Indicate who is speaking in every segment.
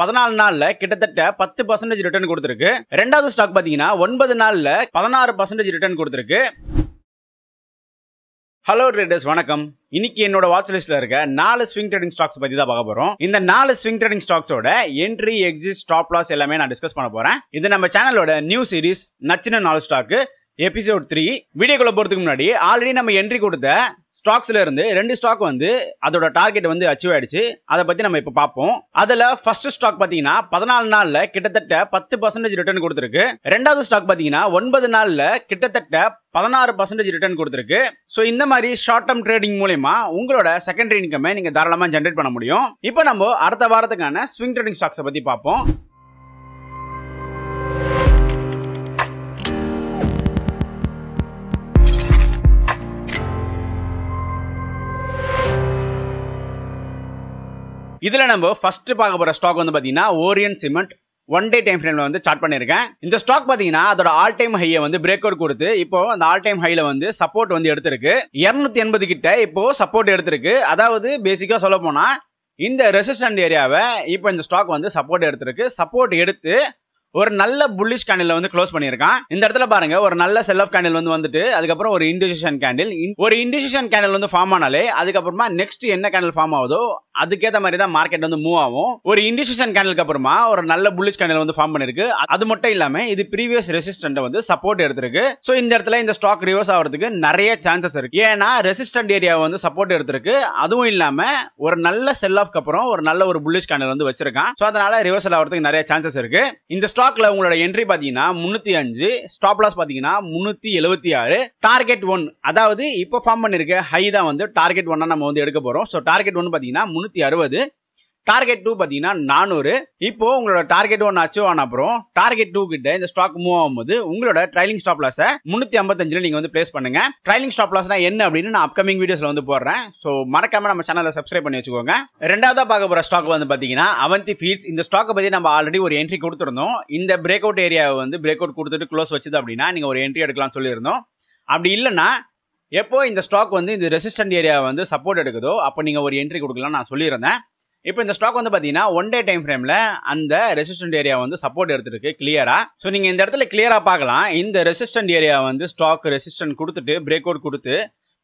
Speaker 1: பதினாலு நாள்ல கிட்டத்தட்ட பத்து பர்சன்டேஜ் ரிட்டர்ன் கொடுத்துருக்கு ரெண்டாவது ஸ்டாக் பாத்தீங்கன்னா ஒன்பது நாள்ல பதினாறு பர்சன்டேஜ் ரிட்டர்ன் கொடுத்துருக்கு ஹலோ ட்ரேடர்ஸ் வணக்கம் இன்னைக்கு என்னோட வாட்ச் லிஸ்ட்ல இருக்க நாலு ஸ்விங் ட்ரேடிங் ஸ்டாக்ஸ் பத்தி தான் பார்க்க போறோம் இந்த நாலு ஸ்விங் ட்ரேடிங் ஸ்டாக்ஸோட என்ட்ரி எக்ஸிட் ஸ்டாப் லாஸ் எல்லாமே நான் டிஸ்கஸ் பண்ண போறேன் இது நம்ம சேனலோட நியூ சீரிஸ் நச்சின நாலு ஸ்டாக்கு எபிசோட் த்ரீ வீடியோக்குள்ள போறதுக்கு முன்னாடி ஆல்ரெடி நம்ம என்ட்ரி கொடுத்த ஸ்டாக்ஸ்ல இருந்து ரெண்டு ஸ்டாக் வந்து அதோட டார்கெட் வந்து அச்சீவ் ஆயிடுச்சு அதை பத்தி நம்ம இப்போ பார்ப்போம் அதுல ஃபர்ஸ்ட் ஸ்டாக் பாத்தீங்கன்னா பதினாலு நாள்ல கிட்டத்தட்ட பத்து பர்சன்டேஜ் ரிட்டர்ன் கொடுத்துருக்கு ரெண்டாவது ஸ்டாக் பாத்தீங்கன்னா ஒன்பது நாள்ல கிட்டத்தட்ட பதினாறு பர்சன்டேஜ் ரிட்டர்ன் கொடுத்துருக்கு ஸோ இந்த மாதிரி ஷார்ட் டேர்ம் ட்ரேடிங் மூலயமா உங்களோட செகண்டரி இன்கமை நீங்கள் தாராளமாக ஜென்ரேட் பண்ண முடியும் இப்போ நம்ம அடுத்த வாரத்துக்கான ஸ்விங் ட்ரேடிங் ஸ்டாக்ஸை பற்றி பார்ப்போம் இதில் நம்ம ஃபஸ்ட்டு பார்க்க போகிற ஸ்டாக் வந்து பார்த்தீங்கன்னா Orient cement one day time ஃப்ரேமில் வந்து ஸ்டார்ட் பண்ணியிருக்கேன் இந்த ஸ்டாக் பார்த்தீங்கன்னா அதோட ஆல் டைம் ஹையை வந்து பிரேக் அவுட் கொடுத்து இப்போ அந்த ஆல் டைம் ஹையில் வந்து சப்போர்ட் வந்து எடுத்திருக்கு இரநூத்தி எண்பது கிட்ட இப்போ சப்போர்ட் எடுத்திருக்கு அதாவது பேசிக்காக சொல்ல போனால் இந்த ரெசிஸ்டன்ட் ஏரியாவை இப்போ இந்த ஸ்டாக் வந்து சப்போர்ட் எடுத்திருக்கு சப்போர்ட் எடுத்து ஒரு நல்ல புல்லிஷ் கேண்டில் வந்து க்ளோஸ் பண்ணியிருக்கான் இந்த இடத்துல பாருங்க ஒரு நல்ல செல் ஆஃப் கேண்டில் வந்து வந்துட்டு அதுக்கப்புறம் ஒரு இண்டிசிஷன் கேண்டில் ஒரு இண்டிசிஷன் கேண்டில் வந்து ஃபார்ம் ஆனாலே அதுக்கப்புறமா நெக்ஸ்ட் என்ன கேண்டில் ஃபார்ம் ஆகுதோ அதுக்கேற்ற மாதிரி தான் மார்க்கெட் வந்து மூவ் ஆகும் ஒரு இண்டிசிஷன் கேண்டலுக்கு அப்புறமா ஒரு நல்ல புல்லிஷ் கேண்டில் வந்து ஃபார்ம் பண்ணிருக்கு அது மட்டும் இல்லாம இது ப்ரீவியஸ் ரெசிஸ்டன்ட் வந்து சப்போர்ட் எடுத்திருக்கு ஸோ இந்த இடத்துல இந்த ஸ்டாக் ரிவர்ஸ் ஆகிறதுக்கு நிறைய சான்சஸ் இருக்கு ஏன்னா ரெசிஸ்டன்ட் ஏரியா வந்து சப்போர்ட் எடுத்திருக்கு அதுவும் இல்லாம ஒரு நல்ல செல் ஆஃப் அப்புறம் ஒரு நல்ல ஒரு புல்லிஷ் கேண்டில் வந்து வச்சிருக்கான் ஸோ அதனால ரிவர்சல் ஆகிறதுக்கு நிறைய சான்சஸ் இருக்கு இந்த ஸ்டாக்ல உங்களோட என்ட்ரி பார்த்தீங்கன்னா முன்னூத்தி அஞ்சு ஸ்டாப் லாஸ் பார்த்தீங்கன்னா முன்னூத்தி எழுபத்தி ஆறு டார்கெட் ஒன் அதாவது இப்போ ஃபார்ம் பண்ணிருக்க ஹை தான் வந்து டார்கெட் ஒன்னா நம்ம வந்து எடுக்க போகிறோம் ஸோ டார்கெட் ஒன்று பார்த்தீங்கன்னா முந்நூற்றி அறுபது டார்கெட் டூ பார்த்தீங்கன்னா நானூறு இப்போ உங்களோட டார்கெட் ஒன் அச்சீவ் ஆன அப்புறம் டார்கெட் டூ கிட்ட இந்த ஸ்டாக் மூவ் ஆகும்போது உங்களோட ட்ரைலிங் ஸ்டாப் லாஸ் முன்னூத்தி ஐம்பத்தஞ்சுல நீங்க வந்து பிளேஸ் பண்ணுங்க ட்ரைலிங் ஸ்டாப் லாஸ்னா என்ன அப்படின்னு நான் அப்கமிங் வீடியோஸ்ல வந்து போடுறேன் ஸோ மறக்காம நம்ம சேனலை சப்ஸ்கிரைப் பண்ணி வச்சுக்கோங்க ரெண்டாவது பார்க்க போற ஸ்டாக் வந்து பாத்தீங்கன்னா அவந்தி ஃபீட்ஸ் இந்த ஸ்டாக்கை பத்தி நம்ம ஆல்ரெடி ஒரு என்ட்ரி கொடுத்துருந்தோம் இந்த பிரேக் அவுட் ஏரியாவை வந்து பிரேக் அவுட் கொடுத்துட்டு க்ளோஸ் வச்சது அப்படின்னா நீங்க ஒரு என்ட்ரி எடுக்கலாம் சொல்லியிருந்தோம் அப்படி இல்லைன்னா எப்போ இந்த ஸ்டாக் வந்து இந்த ரெசிஸ்டன்ட் ஏரியா வந்து சப்போர்ட் எடுக்குதோ அப்போ நீங்கள் ஒரு என்ட்ரி கொடுக்கலாம்னு நான் சொல்லியிருந்தேன் இப்போ இந்த ஸ்டாக் வந்து பார்த்தீங்கன்னா ஒன் டே டைம் ஃப்ரேமில் அந்த ரெசிஸ்டன்ட் ஏரியா வந்து சப்போர்ட் எடுத்துருக்கு கிளியராக ஸோ நீங்கள் இந்த இடத்துல கிளியராக பார்க்கலாம் இந்த ரெசிஸ்டன்ட் ஏரியா வந்து ஸ்டாக் ரெசிஸ்டன்ட் கொடுத்துட்டு பிரேக் அவுட் கொடுத்து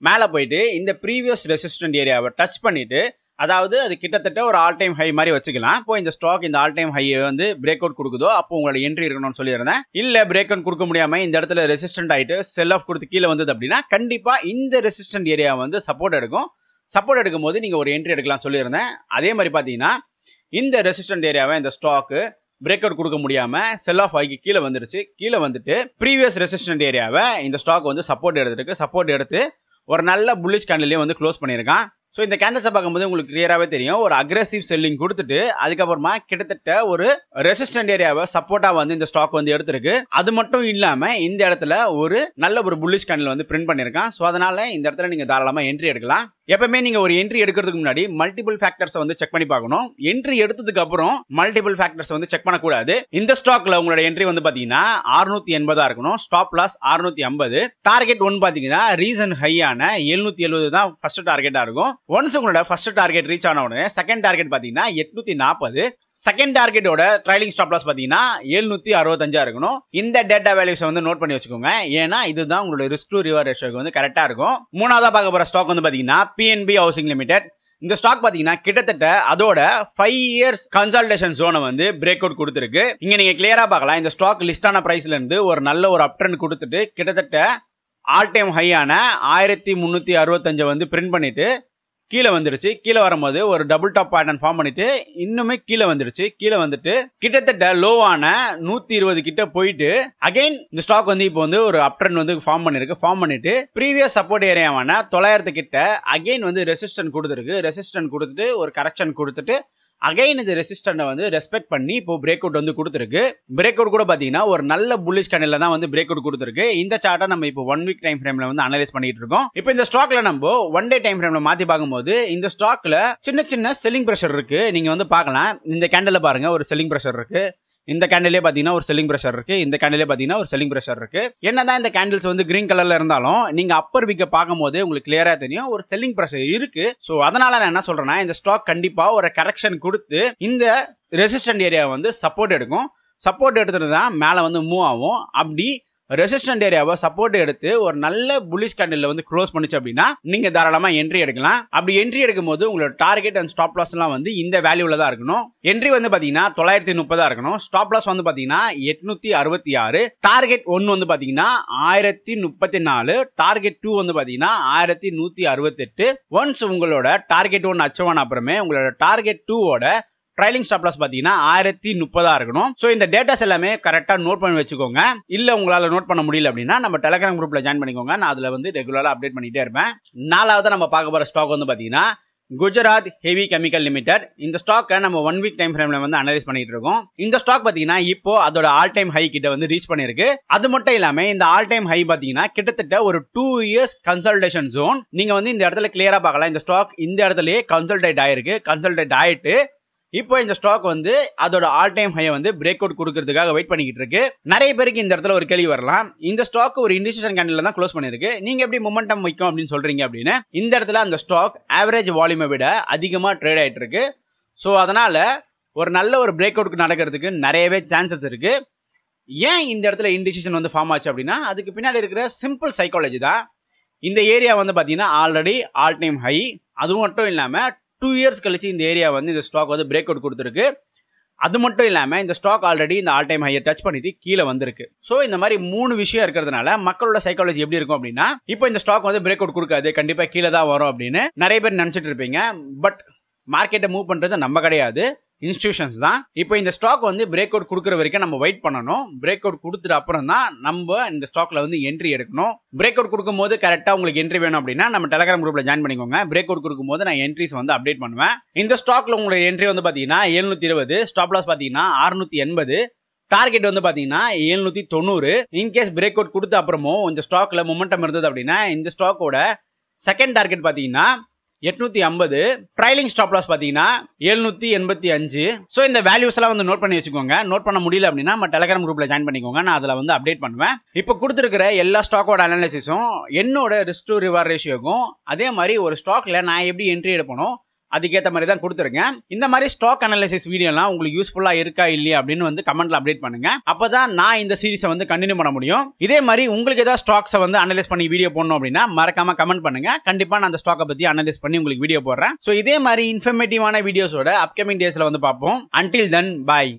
Speaker 1: மேலே போயிட்டு இந்த ப்ரீவியஸ் ரெசிஸ்டன்ட் ஏரியாவை டச் பண்ணிவிட்டு அதாவது அது கிட்டத்தட்ட ஒரு ஆல் டைம் ஹை மாதிரி வச்சுக்கலாம் இப்போ இந்த ஸ்டாக் இந்த ஆல் டைம் ஹையை வந்து பிரேக் அவுட் கொடுக்குதோ அப்போ உங்களோட என்ட்ரி இருக்கணும்னு சொல்லியிருந்தேன் இல்லை பிரேக் அவுட் கொடுக்க முடியாமல் இந்த இடத்துல ரெசிஸ்டன்ட் ஆகிட்டு செல் ஆஃப் கொடுத்து கீழே வந்தது அப்படின்னா கண்டிப்பாக இந்த ரெசிஸ்டன்ட் ஏரியா வந்து சப்போர்ட் எடுக்கும் சப்போர்ட் எடுக்கும்போது நீங்கள் ஒரு என்ட்ரி எடுக்கலாம் சொல்லியிருந்தேன் அதே மாதிரி பார்த்தீங்கன்னா இந்த ரெசிஸ்டன்ட் ஏரியாவை இந்த ஸ்டாக்கு பிரேக் அவுட் கொடுக்க முடியாமல் செல் ஆஃப் ஆகி கீழே வந்துருச்சு கீழே வந்துட்டு ப்ரீவியஸ் ரெசிஸ்டன்ட் ஏரியாவை இந்த ஸ்டாக் வந்து சப்போர்ட் எடுத்துருக்கு சப்போர்ட் எடுத்து ஒரு நல்ல புல்லிஷ் கேண்டிலே வந்து க்ளோஸ் பண்ணியிருக்கான் ஸோ இந்த கேண்டல்ஸை பார்க்கும்போது உங்களுக்கு கிளியராகவே தெரியும் ஒரு அக்ரெசிவ் செல்லிங் கொடுத்துட்டு அதுக்கப்புறமா கிட்டத்தட்ட ஒரு ரெசிஸ்டன்ட் ஏரியாவை சப்போர்ட்டாக வந்து இந்த ஸ்டாக் வந்து எடுத்திருக்கு அது மட்டும் இல்லாமல் இந்த இடத்துல ஒரு நல்ல ஒரு புல்லிஷ் கேண்டில் வந்து பிரிண்ட் பண்ணியிருக்கான் ஸோ அதனால் இந்த இடத்துல நீங்கள் தாராளமாக என்ட்ரி எடுக்கலாம் எப்பவுமே நீங்கள் ஒரு என்ட்ரி எடுக்கிறதுக்கு முன்னாடி மல்டிபிள் ஃபேக்டர்ஸை வந்து செக் பண்ணி பார்க்கணும் என்ட்ரி எடுத்ததுக்கு அப்புறம் மல்டிபிள் ஃபேக்டர்ஸ் வந்து செக் பண்ணக்கூடாது இந்த ஸ்டாக்ல உங்களோட என்ட்ரி வந்து பார்த்தீங்கன்னா அறுநூத்தி எண்பதாக இருக்கணும் ஸ்டாப் லாஸ் அறுநூத்தி ஐம்பது டார்கெட் ஒன் பார்த்தீங்கன்னா ரீசன் ஹையான எழுநூத்தி எழுபது தான் ஃபர்ஸ்ட் டார்கெட்டாக இருக்கும் ஒன்ஸ் உங்களோட ஃபர்ஸ்ட் டார்கெட் ரீச் ஆன உடனே செகண்ட் டார்கெட் பார்த்தீங்கன்னா எட்நூத்தி நாற்பது செகண்ட் டார்கெட்டோட ட்ரைலிங் ஸ்டாப் லாஸ் பார்த்தீங்கன்னா எழுநூத்தி அறுபத்தஞ்சா இருக்கணும் இந்த டேட்டா வேல்யூஸை வந்து நோட் பண்ணி வச்சுக்கோங்க ஏன்னா இதுதான் உங்களுடைய ரிஸ்க் டு ரிவர் ரேஷோக்கு வந்து கரெக்டாக இருக்கும் மூணாவதாக பார்க்க போகிற ஸ்டாக் வந்து பார்த்தீங்கன்னா பிஎன்பி ஹவுசிங் லிமிடெட் இந்த ஸ்டாக் பாத்தீங்கன்னா கிட்டத்தட்ட அதோட ஃபைவ் இயர்ஸ் கன்சல்டேஷன் ஜோனை வந்து பிரேக் அவுட் கொடுத்துருக்கு இங்க நீங்க கிளியரா பார்க்கலாம் இந்த ஸ்டாக் லிஸ்டான பிரைஸ்ல இருந்து ஒரு நல்ல ஒரு அப் ட்ரெண்ட் கொடுத்துட்டு கிட்டத்தட்ட ஆல் டைம் ஹையான ஆயிரத்தி முந்நூற்றி அறுபத்தஞ்சை வந்து பிரிண்ட் பண்ணிட்டு கீழே வந்துருச்சு கீழே வரும்போது ஒரு டபுள் டாப் பேட்டர்ன் ஃபார்ம் பண்ணிட்டு இன்னுமே கீழே வந்துருச்சு கீழே வந்துட்டு கிட்டத்தட்ட லோவான நூத்தி இருபது கிட்ட போயிட்டு அகைன் இந்த ஸ்டாக் வந்து இப்போ வந்து ஒரு அப் ட்ரெண்ட் வந்து ஃபார்ம் பண்ணிருக்கு ஃபார்ம் பண்ணிட்டு ப்ரீவியஸ் சப்போர்ட் ஏரியாவான தொள்ளாயிரத்து கிட்ட அகைன் வந்து ரெசிஸ்டன்ட் கொடுத்துருக்கு ரெசிஸ்டன்ட் கொடுத்துட்டு ஒரு கரெக்ஷன் கொடுத்துட்டு அகைன் இந்த ரெசிஸ்டண்டை வந்து ரெஸ்பெக்ட் பண்ணி இப்போ பிரேக் அவுட் வந்து கொடுத்துருக்கு பிரேக் அவுட் கூட பார்த்தீங்கன்னா ஒரு நல்ல புல்லிஷ் கண்ணில் தான் வந்து பிரேக் அவுட் கொடுத்துருக்கு இந்த சார்ட்டை நம்ம இப்போ ஒன் வீக் டைம் ஃப்ரேம்ல வந்து அனலைஸ் பண்ணிட்டு இருக்கோம் இப்போ இந்த ஸ்டாக்ல நம்ம ஒன் டே டைம் ஃப்ரேம்ல மாற்றி பார்க்கும்போது இந்த ஸ்டாக்ல சின்ன சின்ன செல்லிங் ப்ரெஷர் இருக்கு நீங்கள் வந்து பார்க்கலாம் இந்த கேண்டில் பாருங்க ஒரு செல்லிங் ப்ரெஷர் இருக்கு இந்த கேண்டிலே பார்த்தீங்கன்னா ஒரு செல்லிங் ப்ரெஷர் இருக்குது இந்த கேண்டிலே பார்த்தீங்கன்னா ஒரு செல்லிங் ப்ரெஷர் இருக்கு என்னதான் இந்த கேண்டில்ஸ் வந்து க்ரீன் கலர்ல இருந்தாலும் நீங்கள் அப்பர் பார்க்கும் பார்க்கும்போது உங்களுக்கு கிளியரா தெரியும் ஒரு செல்லிங் ப்ரெஷர் இருக்குது ஸோ அதனால் நான் என்ன சொல்கிறேன்னா இந்த ஸ்டாக் கண்டிப்பாக ஒரு கரெக்ஷன் கொடுத்து இந்த ரெசிஸ்டன்ட் ஏரியா வந்து சப்போர்ட் எடுக்கும் சப்போர்ட் எடுத்துட்டு தான் மேலே வந்து மூவ் ஆகும் அப்படி ரெசிஸ்டன்ட் ஏரியாவை சப்போர்ட் எடுத்து ஒரு நல்ல புலிஷ் கேண்டில் வந்து க்ளோஸ் பண்ணிச்சு அப்படின்னா நீங்கள் தாராளமாக என்ட்ரி எடுக்கலாம் அப்படி என்ட்ரி எடுக்கும் போது உங்களோட டார்கெட் அண்ட் ஸ்டாப் லாஸ்லாம் வந்து இந்த வேல்யூவில் தான் இருக்கணும் என்ட்ரி வந்து பார்த்தீங்கன்னா தொள்ளாயிரத்தி முப்பதாக இருக்கணும் ஸ்டாப் லாஸ் வந்து பார்த்தீங்கன்னா எட்நூத்தி அறுபத்தி ஆறு டார்கெட் ஒன்று வந்து பார்த்தீங்கன்னா ஆயிரத்தி முப்பத்தி நாலு டார்கெட் டூ வந்து பார்த்தீங்கன்னா ஆயிரத்தி நூற்றி அறுபத்தெட்டு ஒன்ஸ் உங்களோட டார்கெட் ஒன் அச்சவான அப்புறமே உங்களோட டார்கெட் டூவோட ட்ரைலிங் ஸ்டாப் லாஸ் பார்த்தீங்கன்னா ஆயிரத்தி முப்பதாக இருக்கணும் ஸோ இந்த டேட்டாஸ் எல்லாமே கரெக்டாக நோட் பண்ணி வச்சுக்கோங்க இல்லை உங்களால் நோட் பண்ண முடியல அப்படின்னா நம்ம டெலகிராம் குரூப்பில் ஜாயின் பண்ணிக்கோங்க நான் அதில் வந்து ரெகுலராக அப்டேட் பண்ணிகிட்டே இருப்பேன் நாலாவது நம்ம பார்க்க போகிற ஸ்டாக் வந்து பார்த்தீங்கன்னா குஜராத் ஹெவி கெமிக்கல் லிமிடெட் இந்த ஸ்டாக்கை நம்ம ஒன் வீக் டைம் ஃப்ரேம்ல வந்து அனலைஸ் பண்ணிட்டு இருக்கோம் இந்த ஸ்டாக் பார்த்தீங்கன்னா இப்போ அதோட ஆல் டைம் ஹை கிட்ட வந்து ரீச் பண்ணிருக்கு அது மட்டும் இல்லாம இந்த ஆல் டைம் ஹை பார்த்தீங்கன்னா கிட்டத்தட்ட ஒரு டூ இயர்ஸ் கன்சல்டேஷன் ஜோன் நீங்க வந்து இந்த இடத்துல கிளியரா பார்க்கலாம் இந்த ஸ்டாக் இந்த இடத்துலயே கன்சல்டேட் ஆயிருக்கு கன்சல்டேட் ஆயிட்டு இப்போ இந்த ஸ்டாக் வந்து அதோட ஆல் டைம் ஹையை வந்து பிரேக் அவுட் கொடுக்கறதுக்காக வெயிட் பண்ணிக்கிட்டு இருக்கு நிறைய பேருக்கு இந்த இடத்துல ஒரு கேள்வி வரலாம் இந்த ஸ்டாக் ஒரு இண்டிகேஷன் கேண்டில் தான் க்ளோஸ் பண்ணிருக்கு நீங்க எப்படி மொமெண்டம் வைக்கும் அப்படின்னு சொல்றீங்க அப்படின்னு இந்த இடத்துல அந்த ஸ்டாக் ஆவரேஜ் வால்யூமை விட அதிகமாக ட்ரேட் ஆயிட்டு இருக்கு ஸோ அதனால ஒரு நல்ல ஒரு பிரேக் அவுட் நடக்கிறதுக்கு நிறையவே சான்சஸ் இருக்கு ஏன் இந்த இடத்துல இன்டிசிஷன் வந்து ஃபார்ம் ஆச்சு அப்படின்னா அதுக்கு பின்னாடி இருக்கிற சிம்பிள் சைக்காலஜி தான் இந்த ஏரியா வந்து பார்த்தீங்கன்னா ஆல்ரெடி ஆல் டைம் ஹை அதுவும் மட்டும் இல்லாமல் டூ இயர்ஸ் கழிச்சு இந்த ஏரியா வந்து இந்த ஸ்டாக் வந்து பிரேக் அவுட் கொடுத்துருக்கு அது மட்டும் இல்லாமல் இந்த ஸ்டாக் ஆல்ரெடி இந்த ஆல் டைம் ஹையர் டச் பண்ணிட்டு கீழே வந்திருக்கு ஸோ இந்த மாதிரி மூணு விஷயம் இருக்கிறதுனால மக்களோட சைக்காலஜி எப்படி இருக்கும் அப்படின்னா இப்போ இந்த ஸ்டாக் வந்து பிரேக் அவுட் கொடுக்காது கண்டிப்பாக கீழே தான் வரும் அப்படின்னு நிறைய பேர் நினச்சிட்டு இருப்பீங்க பட் மார்க்கெட்டை மூவ் பண்ணுறது நம்ம கிடையாது இன்ஸ்டியூஷன்ஸ் தான் இப்போ இந்த ஸ்டாக் வந்து பிரேக் அவுட் கொடுக்குற வரைக்கும் நம்ம வெயிட் பண்ணணும் பிரேக் அவுட் கொடுத்துட்டு அப்புறம் தான் நம்ம இந்த ஸ்டாக்ல வந்து என்ட்ரி எடுக்கணும் பிரேக் அவுட் கொடுக்கும் போது கரெக்டாக உங்களுக்கு என்ட்ரி வேணும் அப்படின்னா நம்ம டெலகிராம் குரூப்பில் ஜாயின் பண்ணிக்கோங்க பிரேக் அவுட் கொடுக்கும் போது நான் என்ட்ரிஸ் வந்து அப்டேட் பண்ணுவேன் இந்த ஸ்டாக்ல உங்களுக்கு என்ட்ரி வந்து பார்த்தீங்கன்னா எழுநூத்தி இருபது ஸ்டாப் லாஸ் பார்த்தீங்கன்னா அறுநூத்தி எண்பது டார்கெட் வந்து பார்த்தீங்கன்னா எழுநூத்தி தொண்ணூறு இன்கேஸ் பிரேக் அவுட் கொடுத்த அப்புறமும் இந்த ஸ்டாக்ல மொமெண்டம் இருந்தது அப்படின்னா இந்த ஸ்டாக்கோட செகண்ட் டார்கெட் பார்த்தீங்கன்னா எட்நூத்தி ஐம்பது ட்ரைலிங் ஸ்டாப் லாஸ் பார்த்தீங்கன்னா எழுநூத்தி எண்பத்தி அஞ்சு ஸோ இந்த வேல்யூஸ் எல்லாம் வந்து நோட் பண்ணி வச்சுக்கோங்க நோட் பண்ண முடியல அப்படின்னா நம்ம டெலகிராம் குரூப்ல ஜாயின் பண்ணிக்கோங்க நான் அதில் வந்து அப்டேட் பண்ணுவேன் இப்போ கொடுத்துருக்கிற எல்லா ஸ்டாக்கோட அனாலிசிஸும் என்னோட ரிஸ்க் டு ரிவார் ரேஷியோக்கும் அதே மாதிரி ஒரு ஸ்டாக்ல நான் எப்படி என்ட்ரி எடுப்பணும் அதுக்கேற்ற மாதிரி தான் கொடுத்துருங்க இந்த மாதிரி ஸ்டாக் அனாலிசிஸ் வீடியோலாம் உங்களுக்கு யூஸ்ஃபுல்லாக இருக்கா இல்லையா அப்படின்னு வந்து கமெண்ட்ல அப்டேட் பண்ணுங்க அப்போ தான் நான் இந்த சீரிஸை வந்து கண்டினியூ பண்ண முடியும் இதே மாதிரி உங்களுக்கு ஏதாவது ஸ்டாக்ஸை வந்து அனலைஸ் பண்ணி வீடியோ போடணும் அப்படின்னா மறக்காம கமெண்ட் பண்ணுங்க கண்டிப்பாக நான் அந்த ஸ்டாக்கை பற்றி அனலைஸ் பண்ணி உங்களுக்கு வீடியோ போடுறேன் ஸோ இதே மாதிரி இன்ஃபர்மேட்டிவான வீடியோஸோட அப்கமிங் டேஸில் வந்து பார்ப்போம் அன்டில் தென் பாய்